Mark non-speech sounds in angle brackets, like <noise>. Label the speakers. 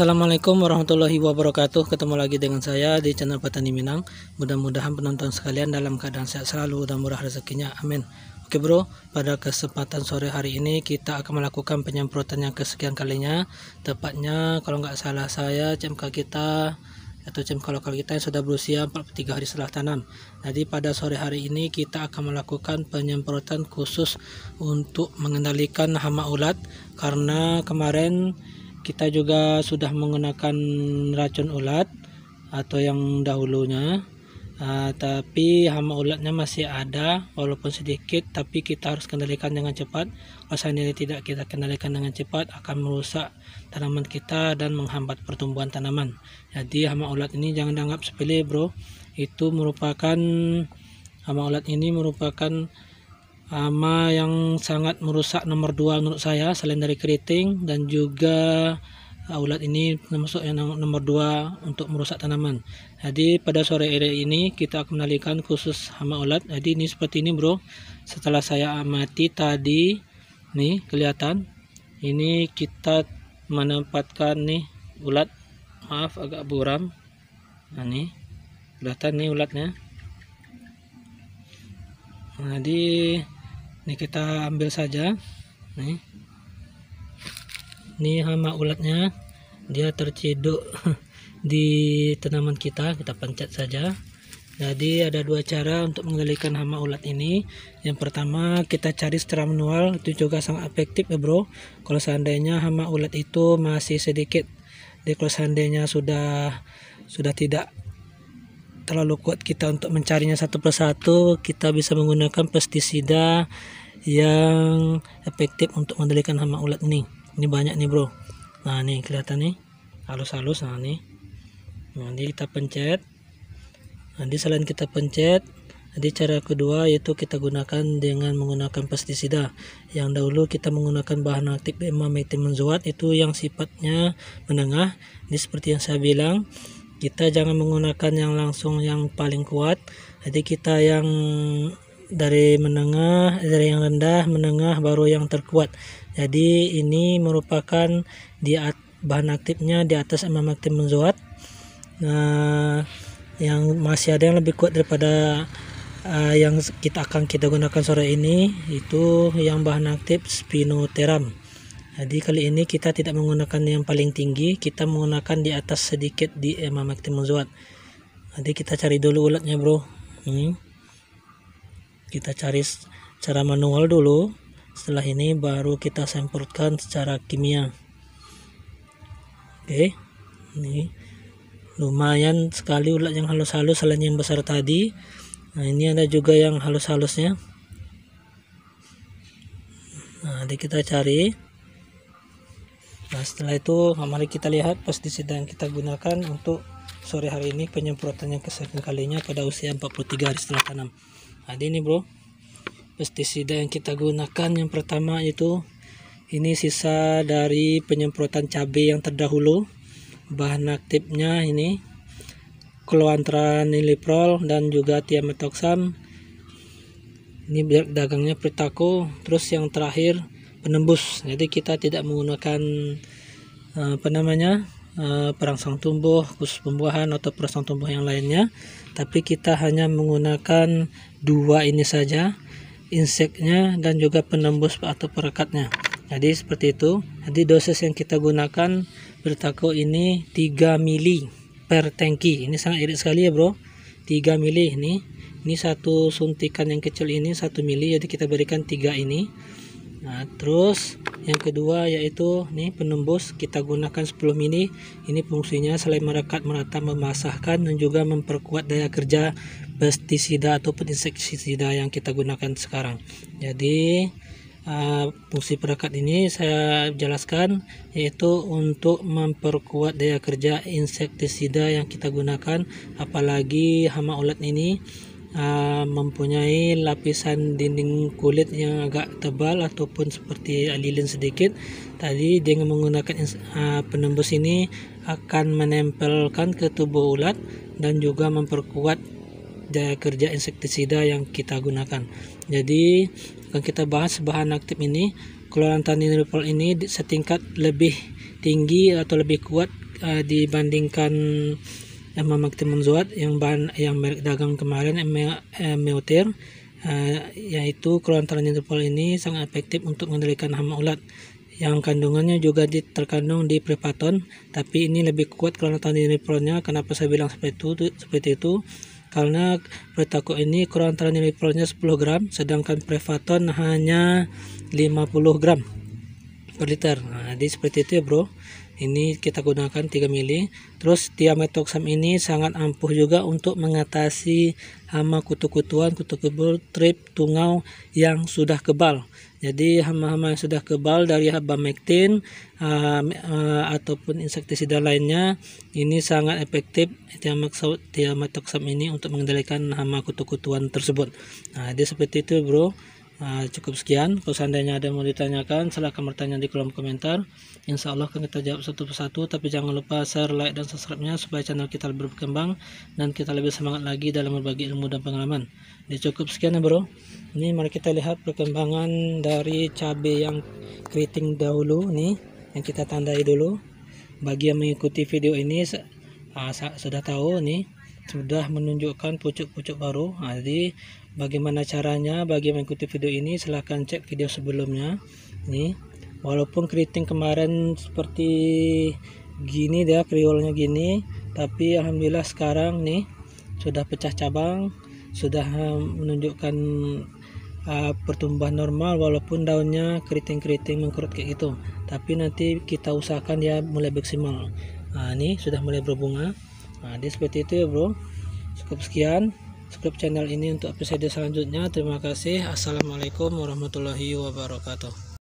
Speaker 1: Assalamualaikum warahmatullahi wabarakatuh Ketemu lagi dengan saya di channel Petani Minang Mudah-mudahan penonton sekalian dalam keadaan sehat selalu dan murah rezekinya Amin Oke bro, pada kesempatan sore hari ini kita akan melakukan penyemprotan yang kesekian kalinya Tepatnya kalau nggak salah saya CMK kita atau CMK lokal kita yang sudah berusia 43 hari setelah tanam Jadi pada sore hari ini kita akan melakukan penyemprotan khusus untuk mengendalikan hama ulat Karena kemarin kita juga sudah menggunakan racun ulat atau yang dahulunya uh, tapi hama ulatnya masih ada walaupun sedikit tapi kita harus kendalikan dengan cepat kalau sendiri tidak kita kendalikan dengan cepat akan merusak tanaman kita dan menghambat pertumbuhan tanaman jadi hama ulat ini jangan dianggap sepele bro itu merupakan hama ulat ini merupakan ama yang sangat merusak nomor dua menurut saya selain dari keriting dan juga uh, ulat ini termasuk yang nomor dua untuk merusak tanaman jadi pada sore hari ini kita akan menalikan khusus hama ulat jadi ini seperti ini bro setelah saya amati tadi nih kelihatan ini kita menempatkan nih ulat maaf agak buram nah nih kelihatan nih ulatnya jadi nah, ini kita ambil saja nih ini hama ulatnya dia terciduk <laughs> di tanaman kita kita pencet saja jadi ada dua cara untuk mengendalikan hama ulat ini. Yang pertama kita cari secara manual itu juga sangat efektif ya bro. Kalau seandainya hama ulat itu masih sedikit, jadi kalau seandainya sudah sudah tidak terlalu kuat kita untuk mencarinya satu persatu, kita bisa menggunakan pestisida yang efektif untuk mengendalikan hama ulat ini. Ini banyak nih, Bro. Nah, ini kelihatan nih. Halus-halus nah ini Nanti kita pencet. Nanti selain kita pencet, jadi cara kedua yaitu kita gunakan dengan menggunakan pestisida. Yang dahulu kita menggunakan bahan aktif bema itu yang sifatnya menengah. Ini seperti yang saya bilang kita jangan menggunakan yang langsung yang paling kuat jadi kita yang dari menengah dari yang rendah menengah baru yang terkuat jadi ini merupakan di bahan aktifnya di atas emam aktif menzoat nah yang masih ada yang lebih kuat daripada uh, yang kita akan kita gunakan sore ini itu yang bahan aktif spinoteram jadi kali ini kita tidak menggunakan yang paling tinggi kita menggunakan di atas sedikit di eh, maksimum zuat jadi kita cari dulu ulatnya bro hmm. kita cari cara manual dulu setelah ini baru kita semprotkan secara kimia oke okay. ini lumayan sekali ulat yang halus-halus selain yang besar tadi nah ini ada juga yang halus-halusnya nah jadi kita cari nah setelah itu nah, mari kita lihat pestisida yang kita gunakan untuk sore hari ini penyemprotan yang kesekian kalinya pada usia 43 hari setelah tanam nah ini bro pestisida yang kita gunakan yang pertama itu ini sisa dari penyemprotan cabai yang terdahulu bahan aktifnya ini kloantran niliprol dan juga tiametoxam ini dagangnya pritaku terus yang terakhir penembus jadi kita tidak menggunakan eh, apa namanya eh, perangsang tumbuh khusus pembuahan atau perangsang tumbuh yang lainnya tapi kita hanya menggunakan dua ini saja inseknya dan juga penembus atau perekatnya jadi seperti itu jadi dosis yang kita gunakan bertako ini 3 mili per tangki ini sangat irit sekali ya bro 3 mili ini ini satu suntikan yang kecil ini satu mili jadi kita berikan tiga ini nah terus yang kedua yaitu nih penembus kita gunakan sebelum ini ini fungsinya selain merekat merata memasahkan dan juga memperkuat daya kerja pestisida ataupun insektisida yang kita gunakan sekarang jadi uh, fungsi perekat ini saya jelaskan yaitu untuk memperkuat daya kerja insektisida yang kita gunakan apalagi hama ulat ini Ah, mempunyai lapisan dinding kulit yang agak tebal ataupun seperti lilin sedikit tadi dengan menggunakan uh, penembus ini akan menempelkan ke tubuh ulat dan juga memperkuat daya kerja insektisida yang kita gunakan jadi akan kita bahas bahan aktif ini kloran tanidinol ini setingkat lebih tinggi atau lebih kuat uh, dibandingkan sama Maktimun zuat yang bahan yang merek dagang kemarin Meotir eh, eh, yaitu kelontaran interpol ini sangat efektif untuk mengendalikan hama ulat yang kandungannya juga terkandung di prepaton tapi ini lebih kuat kelontaran interpolnya kenapa saya bilang seperti itu seperti itu karena pretako ini kelontaran antara 10 gram sedangkan prepaton hanya 50 gram per liter nah, jadi seperti itu ya bro ini kita gunakan 3 mili terus diametoxam ini sangat ampuh juga untuk mengatasi hama kutu-kutuan kutu kebul trip tungau yang sudah kebal jadi hama-hama yang sudah kebal dari abamectin uh, uh, ataupun insektisida lainnya ini sangat efektif tiametoxam ini untuk mengendalikan hama kutu-kutuan tersebut nah dia seperti itu bro Nah, cukup sekian. Kalau seandainya ada yang mau ditanyakan, silahkan bertanya di kolom komentar. Insya Allah akan kita jawab satu persatu. Tapi jangan lupa share, like, dan subscribe-nya supaya channel kita lebih berkembang dan kita lebih semangat lagi dalam berbagi ilmu dan pengalaman. cukup sekian ya bro. Ini mari kita lihat perkembangan dari cabai yang keriting dahulu nih yang kita tandai dulu. Bagi yang mengikuti video ini ah, sudah tahu nih sudah menunjukkan pucuk-pucuk baru nah, jadi bagaimana caranya bagi mengikuti video ini silahkan cek video sebelumnya ini walaupun keriting kemarin seperti gini dia kriolnya gini tapi Alhamdulillah sekarang nih sudah pecah cabang sudah menunjukkan uh, pertumbuhan normal walaupun daunnya keriting-keriting mengkerut kayak gitu tapi nanti kita usahakan dia mulai maksimal nah ini sudah mulai berbunga nah dia seperti itu ya bro cukup sekian subscribe channel ini untuk episode selanjutnya terima kasih assalamualaikum warahmatullahi wabarakatuh